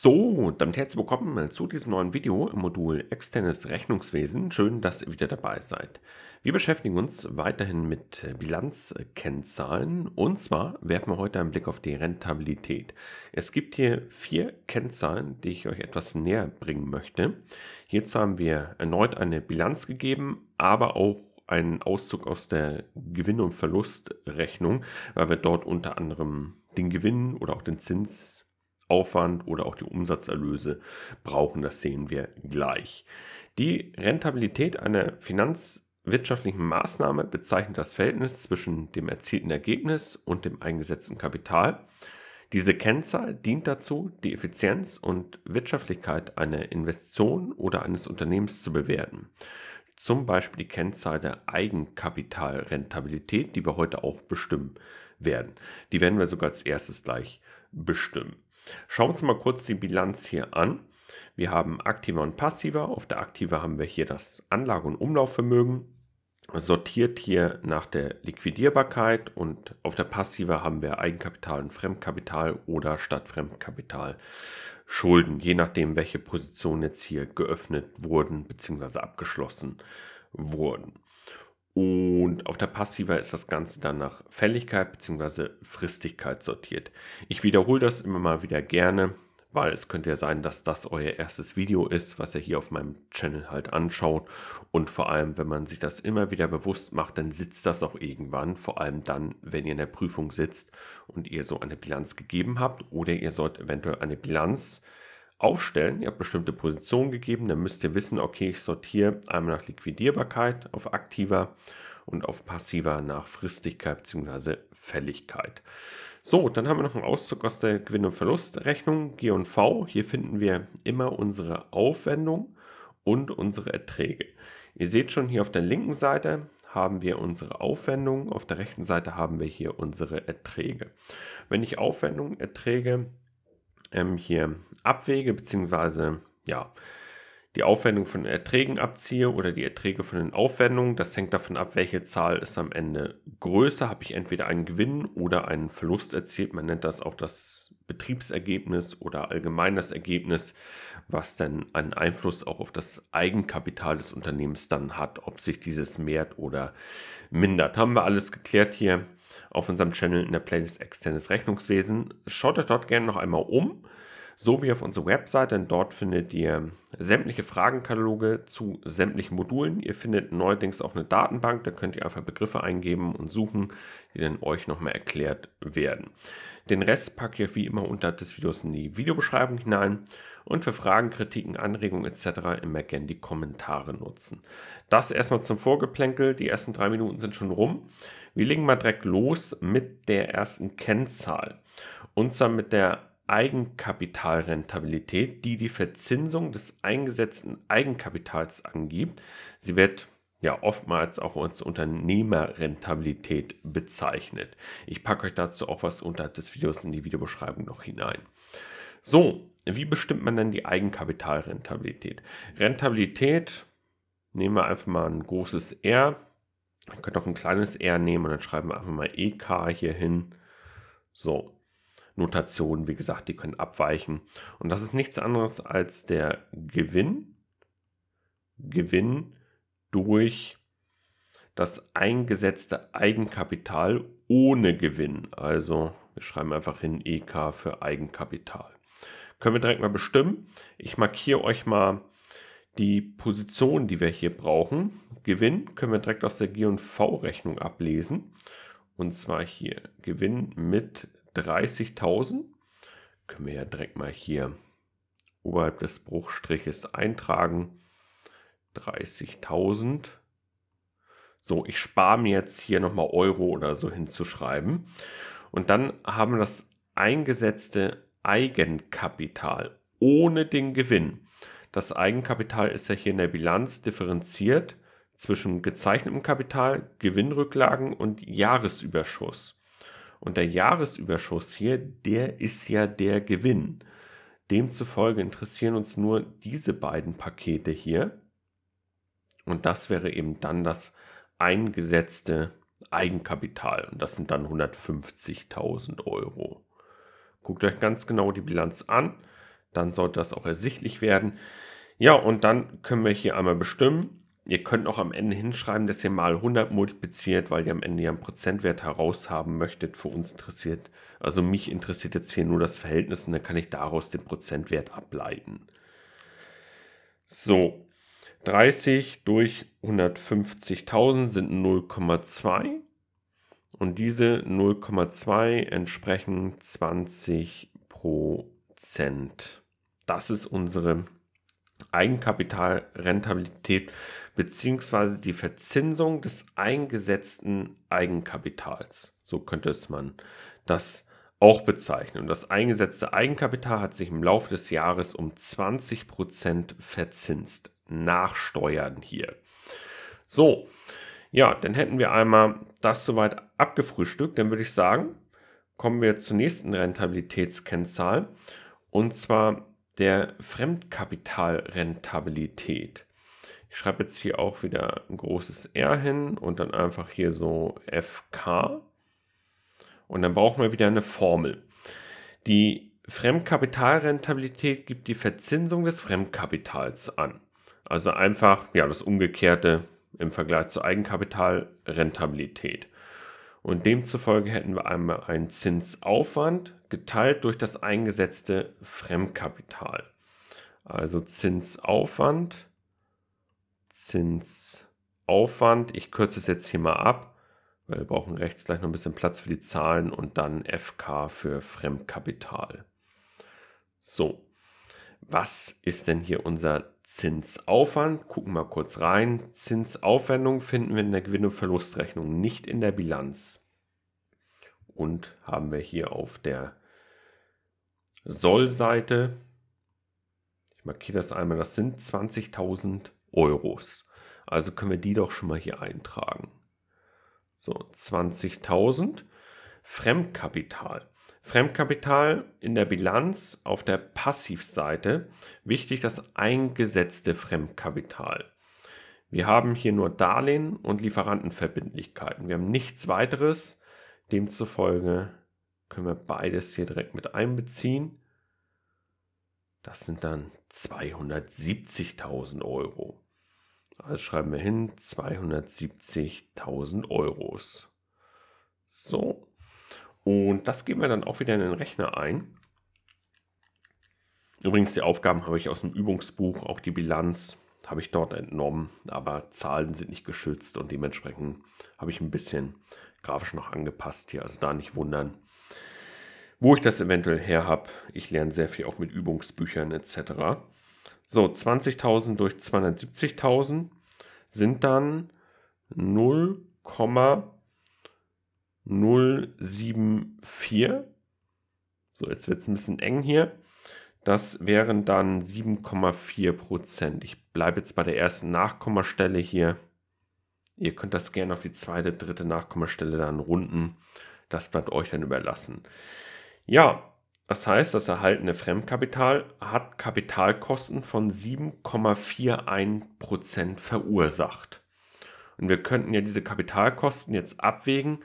So, damit herzlich willkommen äh, zu diesem neuen Video im Modul Externes Rechnungswesen. Schön, dass ihr wieder dabei seid. Wir beschäftigen uns weiterhin mit äh, Bilanzkennzahlen und zwar werfen wir heute einen Blick auf die Rentabilität. Es gibt hier vier Kennzahlen, die ich euch etwas näher bringen möchte. Hierzu haben wir erneut eine Bilanz gegeben, aber auch einen Auszug aus der Gewinn- und Verlustrechnung, weil wir dort unter anderem den Gewinn oder auch den Zins Aufwand oder auch die Umsatzerlöse brauchen. Das sehen wir gleich. Die Rentabilität einer finanzwirtschaftlichen Maßnahme bezeichnet das Verhältnis zwischen dem erzielten Ergebnis und dem eingesetzten Kapital. Diese Kennzahl dient dazu, die Effizienz und Wirtschaftlichkeit einer Investition oder eines Unternehmens zu bewerten. Zum Beispiel die Kennzahl der Eigenkapitalrentabilität, die wir heute auch bestimmen werden. Die werden wir sogar als erstes gleich bestimmen. Schauen wir uns mal kurz die Bilanz hier an. Wir haben aktiver und passiver. Auf der aktive haben wir hier das Anlage- und Umlaufvermögen, sortiert hier nach der Liquidierbarkeit und auf der passive haben wir Eigenkapital und Fremdkapital oder statt Fremdkapital Schulden, je nachdem, welche Positionen jetzt hier geöffnet wurden bzw. abgeschlossen wurden. Und auf der Passiva ist das Ganze dann nach Fälligkeit bzw. Fristigkeit sortiert. Ich wiederhole das immer mal wieder gerne, weil es könnte ja sein, dass das euer erstes Video ist, was ihr hier auf meinem Channel halt anschaut. Und vor allem, wenn man sich das immer wieder bewusst macht, dann sitzt das auch irgendwann. Vor allem dann, wenn ihr in der Prüfung sitzt und ihr so eine Bilanz gegeben habt oder ihr sollt eventuell eine Bilanz äh, aufstellen. Ihr habt bestimmte Positionen gegeben, dann müsst ihr wissen, okay, ich sortiere einmal nach Liquidierbarkeit auf aktiver und auf passiver nach Fristigkeit bzw. Fälligkeit. So, dann haben wir noch einen Auszug aus der Gewinn- und Verlustrechnung G&V. Hier finden wir immer unsere Aufwendung und unsere Erträge. Ihr seht schon hier auf der linken Seite haben wir unsere Aufwendung, auf der rechten Seite haben wir hier unsere Erträge. Wenn ich Aufwendung, Erträge ähm, hier abwäge, beziehungsweise ja, die Aufwendung von Erträgen abziehe oder die Erträge von den Aufwendungen. Das hängt davon ab, welche Zahl ist am Ende größer. Habe ich entweder einen Gewinn oder einen Verlust erzielt. Man nennt das auch das Betriebsergebnis oder allgemein das Ergebnis, was dann einen Einfluss auch auf das Eigenkapital des Unternehmens dann hat, ob sich dieses mehrt oder mindert. Haben wir alles geklärt hier auf unserem Channel in der Playlist Externes Rechnungswesen. Schaut euch dort gerne noch einmal um, so wie auf unserer Website, denn dort findet ihr sämtliche Fragenkataloge zu sämtlichen Modulen. Ihr findet neuerdings auch eine Datenbank, da könnt ihr einfach Begriffe eingeben und suchen, die dann euch nochmal erklärt werden. Den Rest packe ich wie immer unterhalb des Videos in die Videobeschreibung hinein und für Fragen, Kritiken, Anregungen etc. immer gerne die Kommentare nutzen. Das erstmal zum Vorgeplänkel. Die ersten drei Minuten sind schon rum. Wir legen mal direkt los mit der ersten Kennzahl. Und zwar mit der Eigenkapitalrentabilität, die die Verzinsung des eingesetzten Eigenkapitals angibt. Sie wird ja oftmals auch als Unternehmerrentabilität bezeichnet. Ich packe euch dazu auch was unterhalb des Videos in die Videobeschreibung noch hinein. So, wie bestimmt man denn die Eigenkapitalrentabilität? Rentabilität, nehmen wir einfach mal ein großes R, Ihr könnt auch ein kleines R nehmen und dann schreiben wir einfach mal EK hier hin. So. Notationen, wie gesagt, die können abweichen. Und das ist nichts anderes als der Gewinn. Gewinn durch das eingesetzte Eigenkapital ohne Gewinn. Also wir schreiben einfach hin EK für Eigenkapital. Können wir direkt mal bestimmen. Ich markiere euch mal die Position, die wir hier brauchen. Gewinn können wir direkt aus der G&V-Rechnung ablesen. Und zwar hier Gewinn mit 30.000. Können wir ja direkt mal hier oberhalb des Bruchstriches eintragen. 30.000. So, ich spare mir jetzt hier nochmal Euro oder so hinzuschreiben. Und dann haben wir das eingesetzte Eigenkapital ohne den Gewinn. Das Eigenkapital ist ja hier in der Bilanz differenziert zwischen gezeichnetem Kapital, Gewinnrücklagen und Jahresüberschuss. Und der Jahresüberschuss hier, der ist ja der Gewinn. Demzufolge interessieren uns nur diese beiden Pakete hier. Und das wäre eben dann das eingesetzte Eigenkapital. Und das sind dann 150.000 Euro. Guckt euch ganz genau die Bilanz an dann sollte das auch ersichtlich werden. Ja, und dann können wir hier einmal bestimmen. Ihr könnt auch am Ende hinschreiben, dass ihr mal 100 multipliziert, weil ihr am Ende ja einen Prozentwert heraus haben möchtet. Für uns interessiert, also mich interessiert jetzt hier nur das Verhältnis und dann kann ich daraus den Prozentwert ableiten. So, 30 durch 150.000 sind 0,2 und diese 0,2 entsprechen 20 pro Prozent. Das ist unsere Eigenkapitalrentabilität beziehungsweise die Verzinsung des eingesetzten Eigenkapitals. So könnte es man das auch bezeichnen. Und das eingesetzte Eigenkapital hat sich im Laufe des Jahres um 20% Prozent verzinst. Nachsteuern hier. So, ja, dann hätten wir einmal das soweit abgefrühstückt. Dann würde ich sagen, kommen wir zur nächsten Rentabilitätskennzahl und zwar der Fremdkapitalrentabilität. Ich schreibe jetzt hier auch wieder ein großes R hin und dann einfach hier so FK. Und dann brauchen wir wieder eine Formel. Die Fremdkapitalrentabilität gibt die Verzinsung des Fremdkapitals an. Also einfach ja das Umgekehrte im Vergleich zur Eigenkapitalrentabilität. Und demzufolge hätten wir einmal einen Zinsaufwand geteilt durch das eingesetzte Fremdkapital. Also Zinsaufwand, Zinsaufwand, ich kürze es jetzt hier mal ab, weil wir brauchen rechts gleich noch ein bisschen Platz für die Zahlen und dann FK für Fremdkapital. So, was ist denn hier unser Zinsaufwand? Gucken wir mal kurz rein. Zinsaufwendung finden wir in der Gewinn- und Verlustrechnung, nicht in der Bilanz. Und haben wir hier auf der soll-Seite. Ich markiere das einmal, das sind 20.000 Euros. Also können wir die doch schon mal hier eintragen. So, 20.000. Fremdkapital. Fremdkapital in der Bilanz auf der Passivseite. Wichtig das eingesetzte Fremdkapital. Wir haben hier nur Darlehen und Lieferantenverbindlichkeiten. Wir haben nichts weiteres. Demzufolge können wir beides hier direkt mit einbeziehen. Das sind dann 270.000 Euro. Also schreiben wir hin 270.000 Euros. So. Und das geben wir dann auch wieder in den Rechner ein. Übrigens, die Aufgaben habe ich aus dem Übungsbuch, auch die Bilanz habe ich dort entnommen, aber Zahlen sind nicht geschützt und dementsprechend habe ich ein bisschen grafisch noch angepasst hier. Also da nicht wundern, wo ich das eventuell her habe. Ich lerne sehr viel auch mit Übungsbüchern etc. So, 20.000 durch 270.000 sind dann 0,074. So, jetzt wird es ein bisschen eng hier. Das wären dann 7,4 Prozent. Ich bleibe jetzt bei der ersten Nachkommastelle hier. Ihr könnt das gerne auf die zweite, dritte Nachkommastelle dann runden. Das bleibt euch dann überlassen. Ja, das heißt, das erhaltene Fremdkapital hat Kapitalkosten von 7,41% verursacht. Und wir könnten ja diese Kapitalkosten jetzt abwägen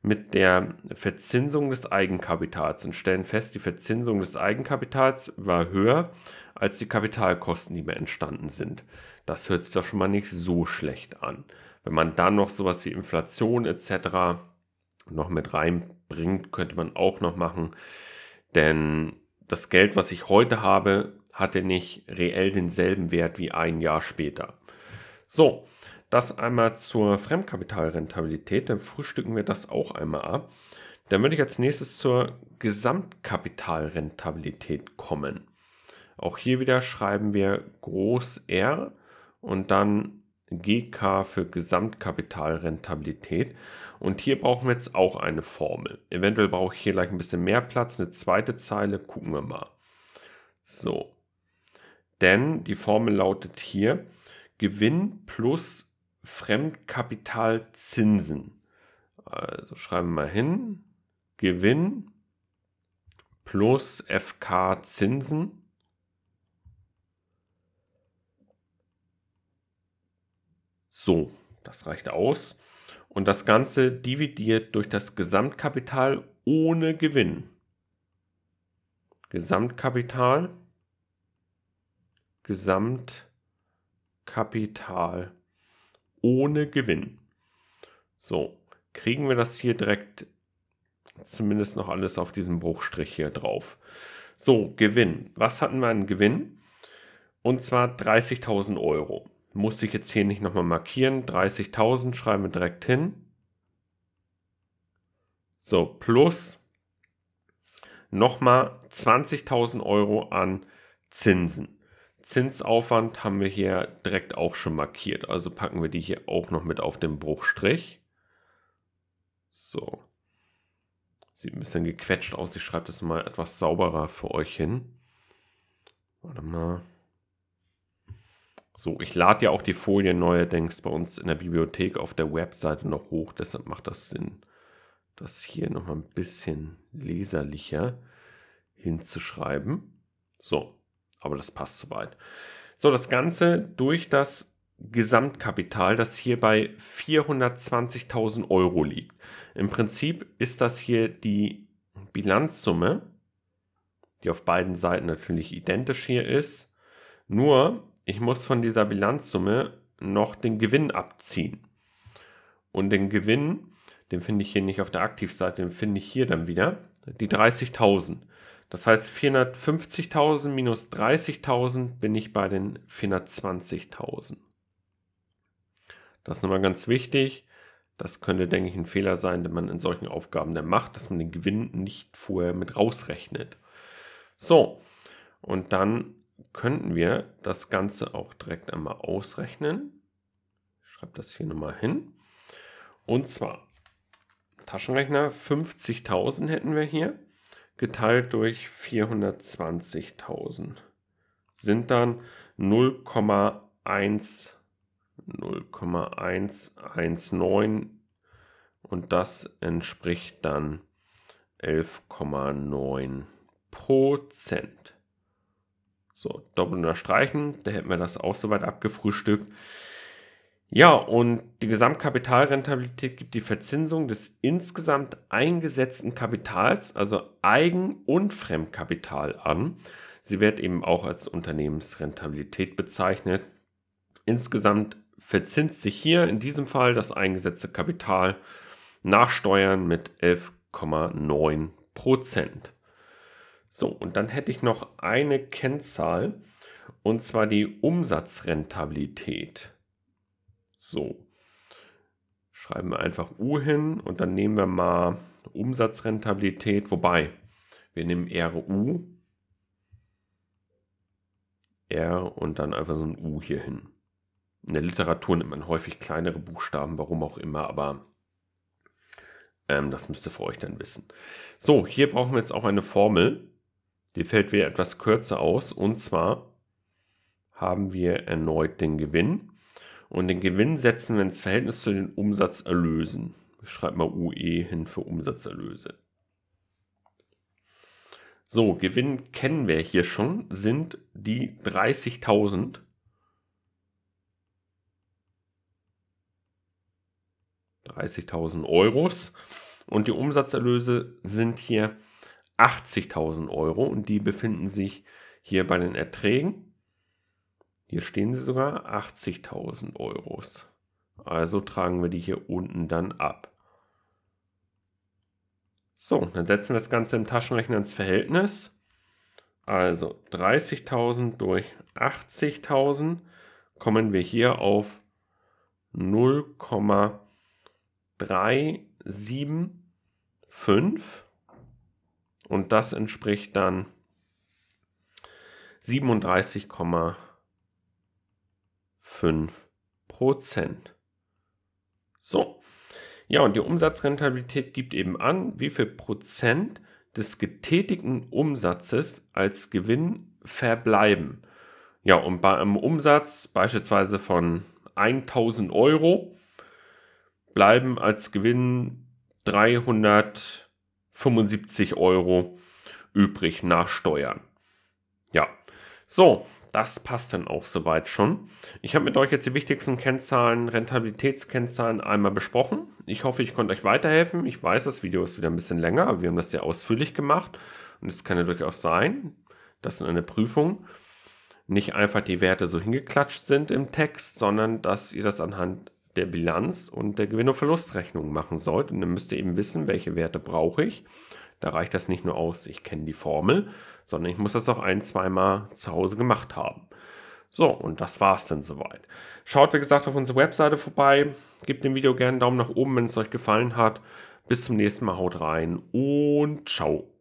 mit der Verzinsung des Eigenkapitals und stellen fest, die Verzinsung des Eigenkapitals war höher als die Kapitalkosten, die mir entstanden sind. Das hört sich doch schon mal nicht so schlecht an. Wenn man dann noch sowas wie Inflation etc. noch mit rein bringt, könnte man auch noch machen. Denn das Geld, was ich heute habe, hatte nicht reell denselben Wert wie ein Jahr später. So, das einmal zur Fremdkapitalrentabilität, dann frühstücken wir das auch einmal ab. Dann würde ich als nächstes zur Gesamtkapitalrentabilität kommen. Auch hier wieder schreiben wir groß R und dann GK für Gesamtkapitalrentabilität. Und hier brauchen wir jetzt auch eine Formel. Eventuell brauche ich hier gleich ein bisschen mehr Platz, eine zweite Zeile, gucken wir mal. So, denn die Formel lautet hier Gewinn plus Fremdkapitalzinsen. Also schreiben wir mal hin, Gewinn plus FK Zinsen So, das reicht aus. Und das Ganze dividiert durch das Gesamtkapital ohne Gewinn. Gesamtkapital. Gesamtkapital ohne Gewinn. So, kriegen wir das hier direkt zumindest noch alles auf diesem Bruchstrich hier drauf. So, Gewinn. Was hatten wir an Gewinn? Und zwar 30.000 Euro musste ich jetzt hier nicht nochmal markieren. 30.000 schreiben wir direkt hin. So, plus nochmal 20.000 Euro an Zinsen. Zinsaufwand haben wir hier direkt auch schon markiert. Also packen wir die hier auch noch mit auf den Bruchstrich. So. Sieht ein bisschen gequetscht aus. Ich schreibe das mal etwas sauberer für euch hin. Warte mal. So, ich lade ja auch die Folien neuerdings bei uns in der Bibliothek auf der Webseite noch hoch, deshalb macht das Sinn, das hier nochmal ein bisschen leserlicher hinzuschreiben. So, aber das passt soweit. So, das Ganze durch das Gesamtkapital, das hier bei 420.000 Euro liegt. Im Prinzip ist das hier die Bilanzsumme, die auf beiden Seiten natürlich identisch hier ist. Nur ich muss von dieser Bilanzsumme noch den Gewinn abziehen. Und den Gewinn, den finde ich hier nicht auf der Aktivseite, den finde ich hier dann wieder, die 30.000. Das heißt 450.000 minus 30.000 bin ich bei den 420.000. Das ist nochmal ganz wichtig. Das könnte, denke ich, ein Fehler sein, den man in solchen Aufgaben dann macht, dass man den Gewinn nicht vorher mit rausrechnet. So, und dann könnten wir das Ganze auch direkt einmal ausrechnen. Ich schreibe das hier nochmal hin. Und zwar Taschenrechner 50.000 hätten wir hier, geteilt durch 420.000 sind dann 0,119 und das entspricht dann 11,9 Prozent. So, doppeln unterstreichen. da hätten wir das auch soweit abgefrühstückt. Ja, und die Gesamtkapitalrentabilität gibt die Verzinsung des insgesamt eingesetzten Kapitals, also Eigen- und Fremdkapital an. Sie wird eben auch als Unternehmensrentabilität bezeichnet. Insgesamt verzinst sich hier in diesem Fall das eingesetzte Kapital nach Steuern mit 11,9 Prozent. So, und dann hätte ich noch eine Kennzahl, und zwar die Umsatzrentabilität. So, schreiben wir einfach U hin und dann nehmen wir mal Umsatzrentabilität, wobei wir nehmen RU, R und dann einfach so ein U hier hin. In der Literatur nimmt man häufig kleinere Buchstaben, warum auch immer, aber ähm, das müsst ihr für euch dann wissen. So, hier brauchen wir jetzt auch eine Formel. Die fällt wieder etwas kürzer aus. Und zwar haben wir erneut den Gewinn. Und den Gewinn setzen wir ins Verhältnis zu den Umsatzerlösen. Ich schreibe mal UE hin für Umsatzerlöse. So, Gewinn kennen wir hier schon, sind die 30.000. 30.000 Euros. Und die Umsatzerlöse sind hier 80.000 Euro und die befinden sich hier bei den Erträgen. Hier stehen sie sogar 80.000 Euros. Also tragen wir die hier unten dann ab. So, dann setzen wir das Ganze im Taschenrechner ins Verhältnis. Also 30.000 durch 80.000 kommen wir hier auf 0,375 und das entspricht dann 37,5 Prozent. So. Ja, und die Umsatzrentabilität gibt eben an, wie viel Prozent des getätigten Umsatzes als Gewinn verbleiben. Ja, und bei einem Umsatz beispielsweise von 1000 Euro bleiben als Gewinn 300 Euro. 75 Euro übrig nach Steuern. Ja, so, das passt dann auch soweit schon. Ich habe mit euch jetzt die wichtigsten Kennzahlen, Rentabilitätskennzahlen einmal besprochen. Ich hoffe, ich konnte euch weiterhelfen. Ich weiß, das Video ist wieder ein bisschen länger, aber wir haben das sehr ausführlich gemacht. Und es kann ja durchaus sein, dass in einer Prüfung nicht einfach die Werte so hingeklatscht sind im Text, sondern dass ihr das anhand der Bilanz und der Gewinn- und Verlustrechnung machen sollt. Und dann müsst ihr eben wissen, welche Werte brauche ich. Da reicht das nicht nur aus, ich kenne die Formel, sondern ich muss das auch ein, zweimal zu Hause gemacht haben. So, und das war's dann soweit. Schaut, wie gesagt, auf unsere Webseite vorbei. Gebt dem Video gerne einen Daumen nach oben, wenn es euch gefallen hat. Bis zum nächsten Mal, haut rein und ciao.